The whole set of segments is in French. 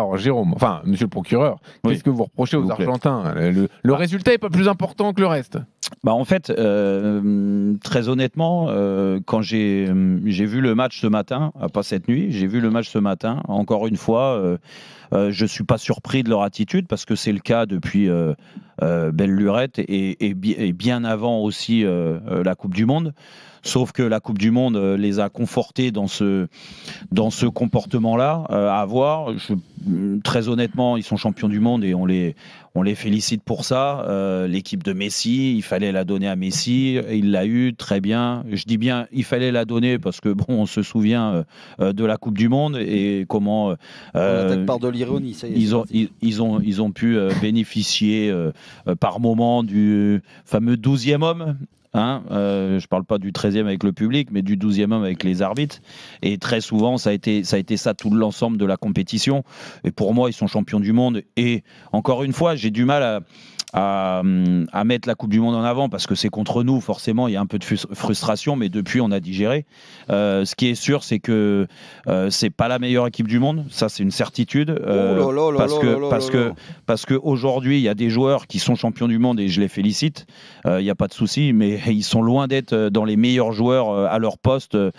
Alors, Jérôme, enfin, monsieur le procureur, qu'est-ce que vous reprochez aux euh, Argentins le, bah, résultat n'est pas plus important que le reste bah En fait, euh, très honnêtement, euh, quand j'ai vu le match ce matin, ah, pas cette nuit, j'ai vu le match ce matin, encore une fois, je ne suis pas surpris de leur attitude parce que c'est le cas depuis Belle Lurette et, bien avant aussi la Coupe du Monde. Sauf que la Coupe du Monde les a confortés dans ce, dans ce comportement-là. à voir, Mm, très honnêtement, ils sont champions du monde et on les, on les félicite pour ça. Euh, l'équipe de Messi, il fallait la donner à Messi, il l'a eu très bien. Je dis bien, il fallait la donner parce que bon, on se souvient euh, euh, de la Coupe du Monde et comment par de l'ironie. Ils ont, ont, ils ont pu bénéficier par moment du fameux 12e homme Hein, euh, je ne parle pas du 13e avec le public, mais du 12e homme avec les arbitres. Et très souvent, ça a été ça, a été ça tout l'ensemble de la compétition. Et pour moi, ils sont champions du monde. Et encore une fois, j'ai du mal à, à, à, mettre la Coupe du Monde en avant parce que c'est contre nous, forcément, il y a un peu de frustration, mais depuis, on a digéré. Euh, ce qui est sûr, c'est que euh, c'est pas la meilleure équipe du monde, ça c'est une certitude. parce, que, parce que parce que aujourd'hui, il y a des joueurs qui sont champions du monde et je les félicite. Euh, il n'y a pas de souci, mais ils sont loin d'être dans les meilleurs joueurs à leur poste dans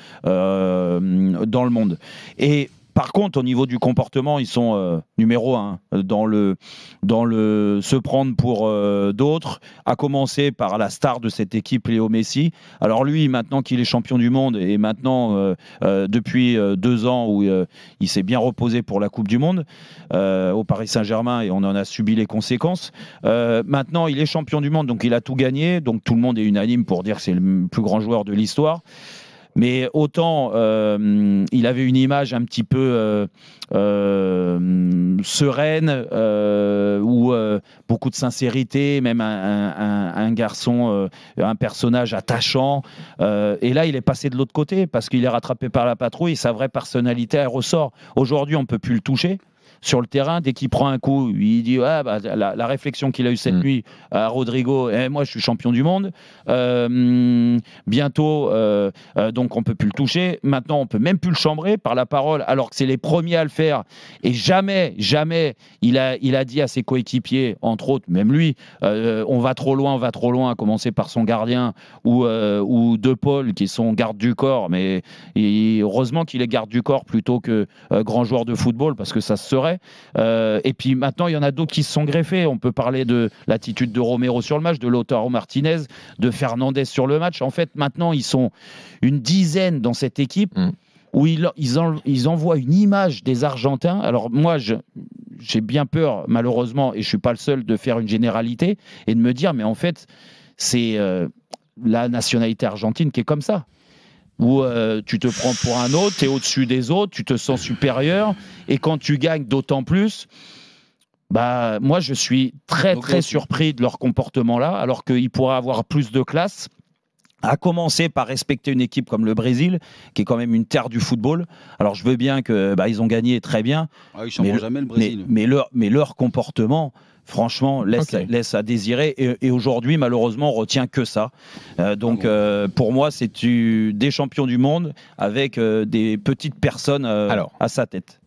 le monde. Et par contre, au niveau du comportement, ils sont euh, numéro un euh, dans le, dans le se prendre pour euh, d'autres, à commencer par la star de cette équipe, Léo Messi. Alors lui, maintenant qu'il est champion du monde et maintenant depuis deux ans où il s'est bien reposé pour la Coupe du Monde au Paris Saint-Germain et on en a subi les conséquences. maintenant, il est champion du monde, donc il a tout gagné, donc tout le monde est unanime pour dire c'est le plus grand joueur de l'histoire. Mais autant euh, il avait une image un petit peu euh, euh, sereine, ou beaucoup de sincérité, même un, garçon, un personnage attachant. et là, il est passé de l'autre côté parce qu'il est rattrapé par la patrouille. Sa vraie personnalité, ressort. Aujourd'hui, on ne peut plus le toucher sur le terrain, dès qu'il prend un coup, il dit ah, bah, la, réflexion qu'il a eue cette mm. nuit à Rodrigo, eh, moi je suis champion du monde, euh, bientôt, euh, euh, donc on peut plus le toucher. Maintenant, on ne peut même plus le chambrer par la parole, alors que c'est les premiers à le faire. Et jamais, jamais, il a, il a dit à ses coéquipiers, entre autres, même lui, euh, on va trop loin, on va trop loin, à commencer par son gardien ou, ou De Paul, qui sont garde du corps. Mais heureusement qu'il est garde du corps plutôt que grand joueur de football, parce que ça se serait. Euh, et puis maintenant, il y en a d'autres qui se sont greffés. On peut parler de l'attitude de Romero sur le match, de Lautaro Martinez, de Fernandez sur le match. En fait, maintenant, ils sont une dizaine dans cette équipe. Mm. Où ils, envoient une image des Argentins. Alors, moi, j'ai bien peur, malheureusement, et je suis pas le seul, de faire une généralité et de me dire, mais en fait, c'est euh, la nationalité argentine qui est comme ça où euh, tu te prends pour un autre, tu es au-dessus des autres, tu te sens supérieur, et quand tu gagnes d'autant plus, bah, moi je suis très très surpris de leur comportement là, alors qu'ils pourraient avoir plus de classe à commencer par respecter une équipe comme le Brésil, qui est quand même une terre du football. Alors je veux bien que bah, ils ont gagné très bien, ah mais, Mais, leur, mais leur comportement, franchement, laisse, laisse à désirer. Et, aujourd'hui, malheureusement, on retient que ça. Euh, donc, ah euh, pour moi, c'est des champions du monde avec euh, des petites personnes à sa tête.